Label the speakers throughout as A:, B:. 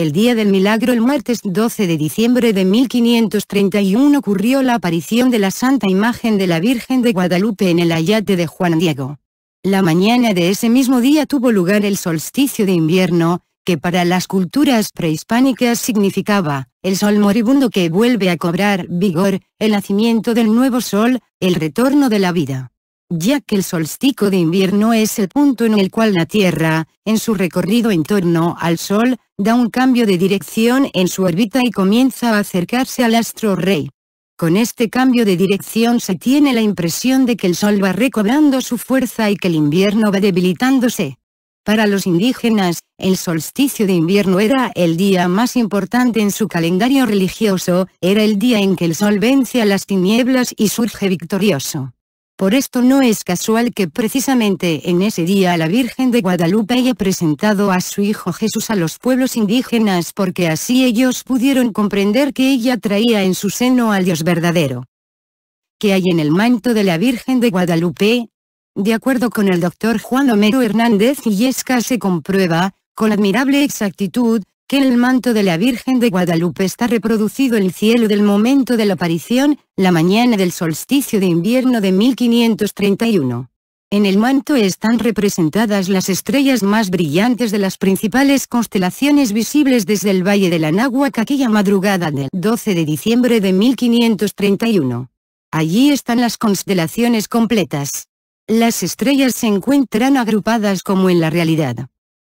A: El día del milagro el martes 12 de diciembre de 1531 ocurrió la aparición de la Santa Imagen de la Virgen de Guadalupe en el ayate de Juan Diego. La mañana de ese mismo día tuvo lugar el solsticio de invierno, que para las culturas prehispánicas significaba, el sol moribundo que vuelve a cobrar vigor, el nacimiento del nuevo sol, el retorno de la vida ya que el solstico de invierno es el punto en el cual la Tierra, en su recorrido en torno al Sol, da un cambio de dirección en su órbita y comienza a acercarse al astro rey. Con este cambio de dirección se tiene la impresión de que el Sol va recobrando su fuerza y que el invierno va debilitándose. Para los indígenas, el solsticio de invierno era el día más importante en su calendario religioso, era el día en que el sol vence a las tinieblas y surge victorioso. Por esto no es casual que precisamente en ese día la Virgen de Guadalupe haya presentado a su Hijo Jesús a los pueblos indígenas porque así ellos pudieron comprender que ella traía en su seno al Dios verdadero. ¿Qué hay en el manto de la Virgen de Guadalupe? De acuerdo con el doctor Juan Homero Hernández Illesca se comprueba, con admirable exactitud, que en el manto de la Virgen de Guadalupe está reproducido el cielo del momento de la aparición, la mañana del solsticio de invierno de 1531. En el manto están representadas las estrellas más brillantes de las principales constelaciones visibles desde el Valle de la Náhuaca aquella madrugada del 12 de diciembre de 1531. Allí están las constelaciones completas. Las estrellas se encuentran agrupadas como en la realidad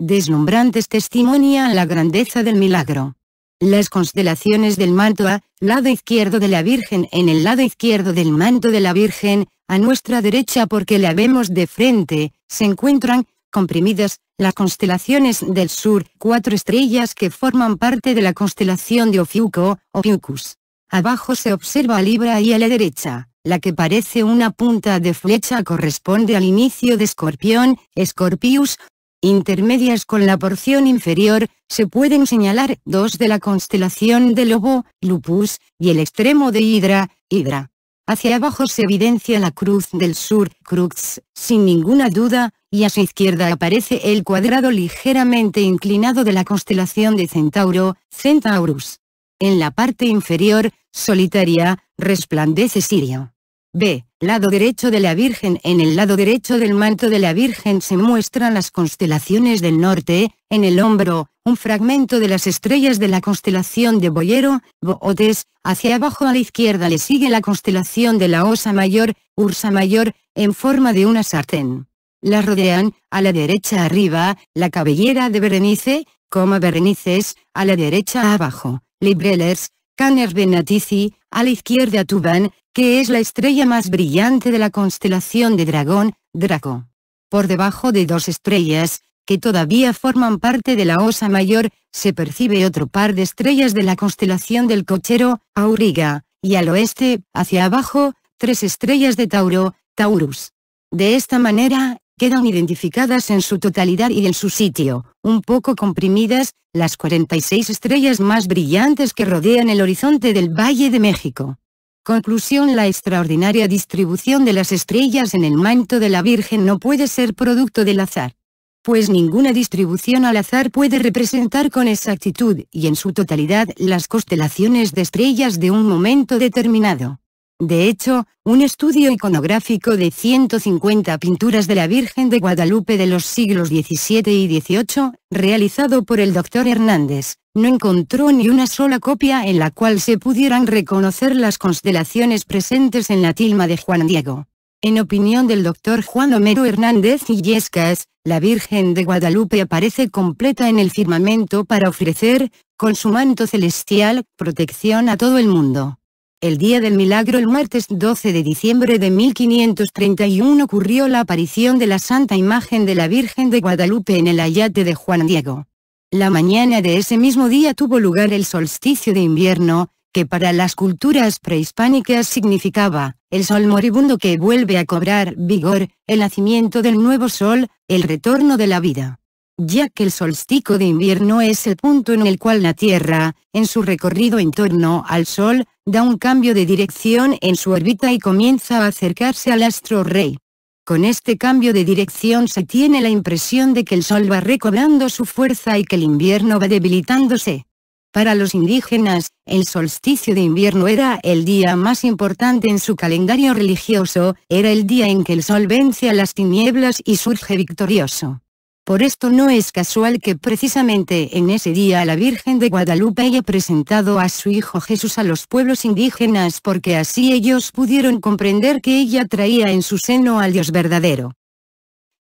A: deslumbrantes testimonian la grandeza del milagro. Las constelaciones del manto a, lado izquierdo de la Virgen en el lado izquierdo del manto de la Virgen, a nuestra derecha porque la vemos de frente, se encuentran, comprimidas, las constelaciones del sur, cuatro estrellas que forman parte de la constelación de Ofiuco, Ofiucus. Abajo se observa Libra y a la derecha, la que parece una punta de flecha corresponde al inicio de Escorpión, Scorpius, intermedias con la porción inferior, se pueden señalar dos de la constelación de Lobo, Lupus, y el extremo de Hidra, Hidra. Hacia abajo se evidencia la cruz del sur, crux, sin ninguna duda, y a su izquierda aparece el cuadrado ligeramente inclinado de la constelación de Centauro, Centaurus. En la parte inferior, solitaria, resplandece Sirio. B. Lado derecho de la Virgen. En el lado derecho del manto de la Virgen se muestran las constelaciones del norte, en el hombro, un fragmento de las estrellas de la constelación de Boyero, Bootes, hacia abajo a la izquierda le sigue la constelación de la Osa Mayor, Ursa Mayor, en forma de una sartén. La rodean, a la derecha arriba, la cabellera de Berenice, coma Berenices, a la derecha abajo, Librellers, Caner Benatici, a la izquierda Tuban, que es la estrella más brillante de la constelación de Dragón, Draco. Por debajo de dos estrellas, que todavía forman parte de la Osa Mayor, se percibe otro par de estrellas de la constelación del Cochero, Auriga, y al oeste, hacia abajo, tres estrellas de Tauro, Taurus. De esta manera, quedan identificadas en su totalidad y en su sitio, un poco comprimidas, las 46 estrellas más brillantes que rodean el horizonte del Valle de México. Conclusión La extraordinaria distribución de las estrellas en el manto de la Virgen no puede ser producto del azar. Pues ninguna distribución al azar puede representar con exactitud y en su totalidad las constelaciones de estrellas de un momento determinado. De hecho, un estudio iconográfico de 150 pinturas de la Virgen de Guadalupe de los siglos XVII y XVIII, realizado por el Dr. Hernández, no encontró ni una sola copia en la cual se pudieran reconocer las constelaciones presentes en la tilma de Juan Diego. En opinión del doctor Juan Homero Hernández Illescas, la Virgen de Guadalupe aparece completa en el firmamento para ofrecer, con su manto celestial, protección a todo el mundo. El día del milagro el martes 12 de diciembre de 1531 ocurrió la aparición de la Santa Imagen de la Virgen de Guadalupe en el ayate de Juan Diego. La mañana de ese mismo día tuvo lugar el solsticio de invierno, que para las culturas prehispánicas significaba, el sol moribundo que vuelve a cobrar vigor, el nacimiento del nuevo sol, el retorno de la vida ya que el solsticio de invierno es el punto en el cual la Tierra, en su recorrido en torno al Sol, da un cambio de dirección en su órbita y comienza a acercarse al astro rey. Con este cambio de dirección se tiene la impresión de que el Sol va recobrando su fuerza y que el invierno va debilitándose. Para los indígenas, el solsticio de invierno era el día más importante en su calendario religioso, era el día en que el sol vence a las tinieblas y surge victorioso. Por esto no es casual que precisamente en ese día la Virgen de Guadalupe haya presentado a su hijo Jesús a los pueblos indígenas porque así ellos pudieron comprender que ella traía en su seno al Dios verdadero.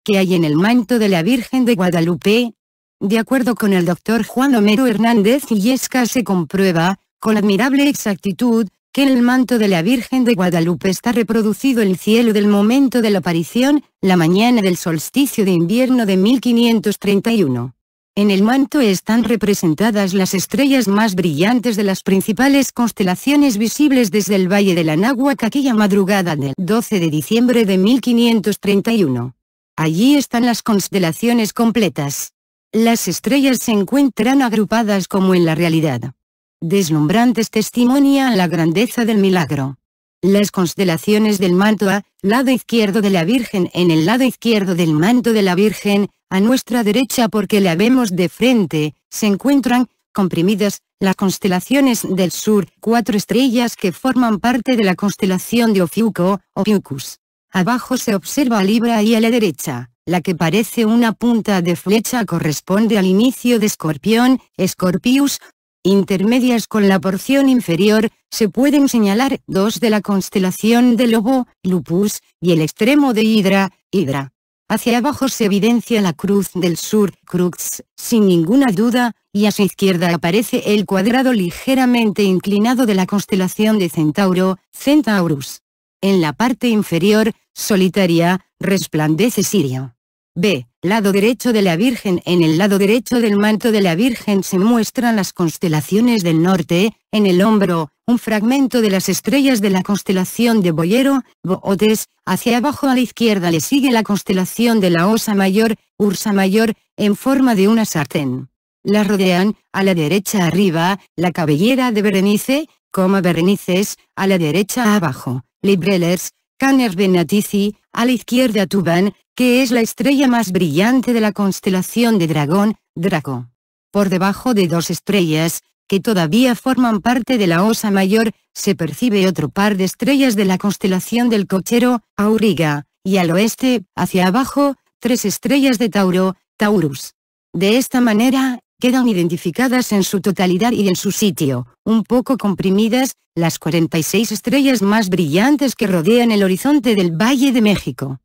A: ¿Qué hay en el manto de la Virgen de Guadalupe? De acuerdo con el doctor Juan Homero Hernández Illesca se comprueba, con admirable exactitud, que en el manto de la Virgen de Guadalupe está reproducido el cielo del momento de la aparición, la mañana del solsticio de invierno de 1531. En el manto están representadas las estrellas más brillantes de las principales constelaciones visibles desde el Valle de la aquella madrugada del 12 de diciembre de 1531. Allí están las constelaciones completas. Las estrellas se encuentran agrupadas como en la realidad deslumbrantes testimonian la grandeza del milagro. Las constelaciones del manto A, lado izquierdo de la Virgen en el lado izquierdo del manto de la Virgen, a nuestra derecha porque la vemos de frente, se encuentran, comprimidas, las constelaciones del sur, cuatro estrellas que forman parte de la constelación de Ofiuco, Ofiucus. Abajo se observa Libra y a la derecha, la que parece una punta de flecha corresponde al inicio de Escorpión, Scorpius, intermedias con la porción inferior, se pueden señalar dos de la constelación de Lobo, Lupus, y el extremo de Hidra, Hidra. Hacia abajo se evidencia la cruz del sur, crux, sin ninguna duda, y a su izquierda aparece el cuadrado ligeramente inclinado de la constelación de Centauro, Centaurus. En la parte inferior, solitaria, resplandece Sirio. B lado derecho de la Virgen En el lado derecho del manto de la Virgen se muestran las constelaciones del norte, en el hombro, un fragmento de las estrellas de la constelación de Boyero, Bootes, hacia abajo a la izquierda le sigue la constelación de la Osa Mayor, Ursa Mayor, en forma de una sartén. La rodean, a la derecha arriba, la cabellera de Berenice, (Coma Berenices, a la derecha abajo, Librellers, Caner Benatici, a la izquierda Tuban, que es la estrella más brillante de la constelación de Dragón, Draco. Por debajo de dos estrellas, que todavía forman parte de la Osa Mayor, se percibe otro par de estrellas de la constelación del Cochero, Auriga, y al oeste, hacia abajo, tres estrellas de Tauro, Taurus. De esta manera, quedan identificadas en su totalidad y en su sitio, un poco comprimidas, las 46 estrellas más brillantes que rodean el horizonte del Valle de México.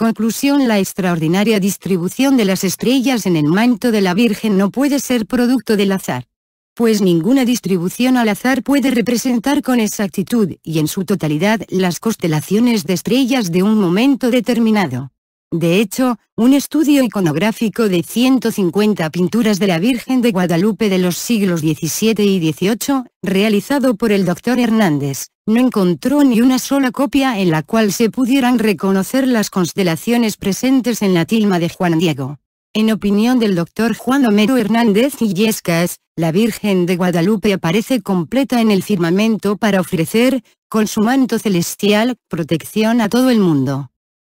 A: Conclusión La extraordinaria distribución de las estrellas en el manto de la Virgen no puede ser producto del azar. Pues ninguna distribución al azar puede representar con exactitud y en su totalidad las constelaciones de estrellas de un momento determinado. De hecho, un estudio iconográfico de 150 pinturas de la Virgen de Guadalupe de los siglos XVII y XVIII, realizado por el Dr. Hernández, no encontró ni una sola copia en la cual se pudieran reconocer las constelaciones presentes en la tilma de Juan Diego. En opinión del doctor Juan Homero Hernández Illescas, la Virgen de Guadalupe aparece completa en el firmamento para ofrecer, con su manto celestial, protección a todo el mundo.